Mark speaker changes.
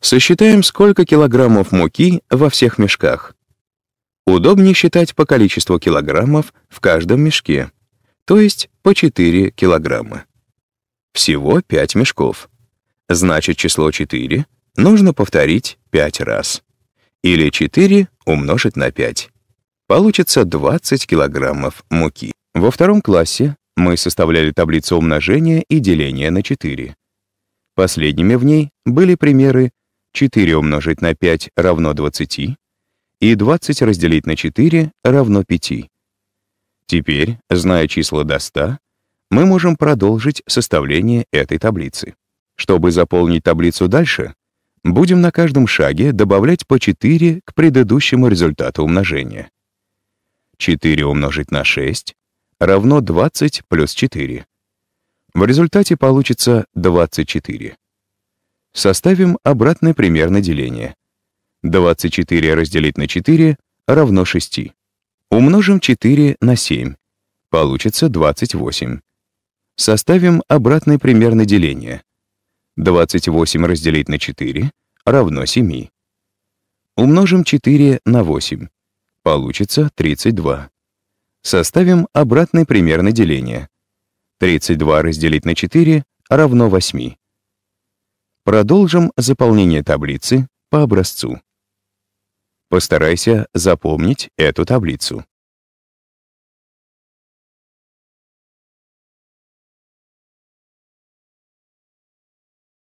Speaker 1: Сосчитаем, сколько килограммов муки во всех мешках. Удобнее считать по количеству килограммов в каждом мешке, то есть по 4 килограмма. Всего 5 мешков. Значит, число 4 нужно повторить 5 раз. Или 4 умножить на 5. Получится 20 килограммов муки. Во втором классе мы составляли таблицу умножения и деления на 4. Последними в ней были примеры 4 умножить на 5 равно 20, и 20 разделить на 4 равно 5. Теперь, зная числа до 100, мы можем продолжить составление этой таблицы. Чтобы заполнить таблицу дальше, будем на каждом шаге добавлять по 4 к предыдущему результату умножения. 4 умножить на 6 равно 20 плюс 4. В результате получится 24. Составим обратный пример на деление. 24 разделить на 4 равно 6. Умножим 4 на 7. Получится 28. Составим обратный пример на деление. 28 разделить на 4 равно 7. Умножим 4 на 8. Получится 32. Составим обратный пример на деление. 32 разделить на 4 равно 8. Продолжим заполнение таблицы по образцу. Постарайся запомнить эту таблицу.